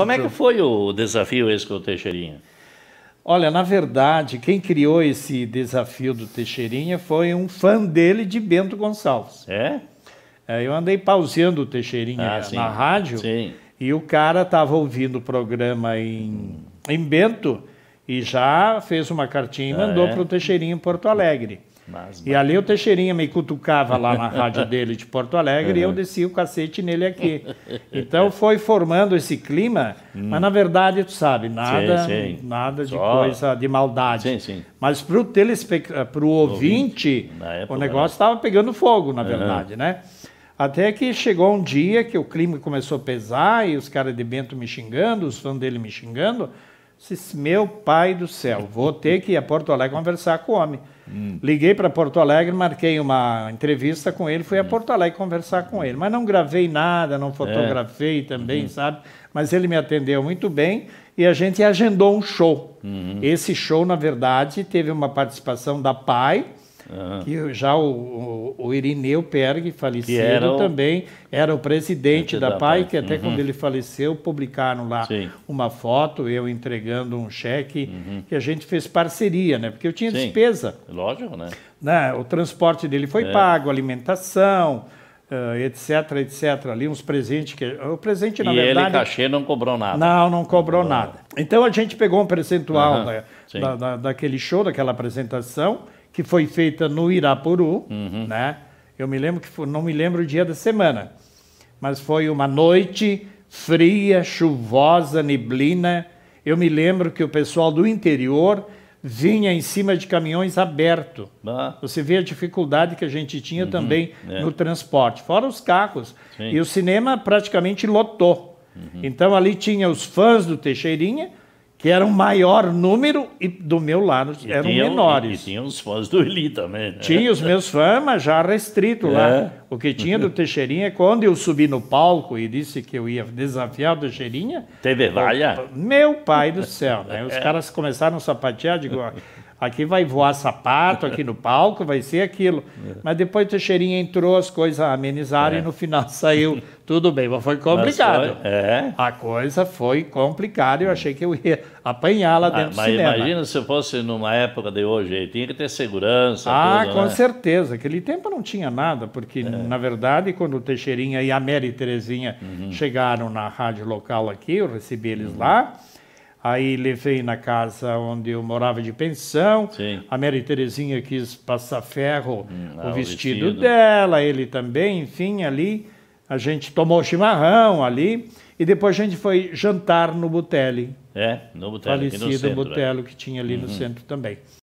Como é que foi o desafio esse com o Teixeirinha? Olha, na verdade, quem criou esse desafio do Teixeirinha foi um fã dele de Bento Gonçalves. É? é eu andei pauseando o Teixeirinha ah, na rádio sim. e o cara estava ouvindo o programa em, em Bento e já fez uma cartinha e ah, mandou é? para o Teixeirinha em Porto Alegre. Mas, e ali o Teixeirinha me cutucava lá na rádio dele de Porto Alegre uhum. e eu descia o cacete nele aqui. Então foi formando esse clima, hum. mas na verdade, tu sabe, nada, sim, sim. nada de Só... coisa de maldade. Sim, sim. Mas para o eh, ouvinte, época, o né? negócio estava pegando fogo, na verdade, uhum. né? Até que chegou um dia que o clima começou a pesar e os caras de Bento me xingando, os fãs dele me xingando. Disse, meu pai do céu, vou ter que ir a Porto Alegre conversar com o homem. Hum. Liguei para Porto Alegre, marquei uma entrevista com ele, fui a hum. Porto Alegre conversar com ele. Mas não gravei nada, não é. fotografei é. também, uhum. sabe? Mas ele me atendeu muito bem e a gente agendou um show. Uhum. Esse show, na verdade, teve uma participação da PAI, Uhum. Que já o, o, o Irineu Perg, falecido era o... também, era o presidente da, da PAI, que até uhum. quando ele faleceu, publicaram lá Sim. uma foto, eu entregando um cheque, uhum. que a gente fez parceria, né? Porque eu tinha Sim. despesa. Lógico, né? né? O transporte dele foi é. pago, alimentação, Uh, etc, etc, ali uns presentes que o presente na e verdade ele cachê não cobrou nada. Não, não cobrou não. nada. Então a gente pegou um percentual uhum, da, da, da, daquele show, daquela apresentação que foi feita no Irapuru, uhum. né? Eu me lembro que foi, não me lembro o dia da semana, mas foi uma noite fria, chuvosa, neblina. Eu me lembro que o pessoal do interior vinha em cima de caminhões aberto. Ah. Você vê a dificuldade que a gente tinha uhum, também é. no transporte, fora os carros. Sim. E o cinema praticamente lotou. Uhum. Então ali tinha os fãs do Teixeirinha que eram maior número e do meu lado e eram tinha, menores. E, e tinha os fãs do Eli também. Né? Tinha os meus fãs, mas já restrito é. lá. O que tinha do Teixeirinha, é quando eu subi no palco e disse que eu ia desafiar o Teixeirinha... Teve valha? Meu pai do céu, né? Os é. caras começaram a sapatear, digo aqui vai voar sapato aqui no palco, vai ser aquilo. É. Mas depois o Teixeirinha entrou, as coisas amenizaram é. e no final saiu tudo bem. Mas foi complicado. Mas foi, é. A coisa foi complicada, eu achei que eu ia apanhar lá ah, dentro ah, do mas Imagina se fosse numa época de hoje, tinha que ter segurança. Ah, tudo, com né? certeza. Aquele tempo não tinha nada, porque é. na verdade quando o Teixeirinha e a Mary Terezinha uhum. chegaram na rádio local aqui, eu recebi eles uhum. lá, aí levei na casa onde eu morava de pensão. Sim. A Mary Terezinha quis passar ferro hum, o, ah, vestido o vestido dela, ele também, enfim, ali a gente tomou chimarrão ali e depois a gente foi jantar no Butelli. É, no Butelli, é Falecido no centro, Butello, é. que tinha ali uhum. no centro também.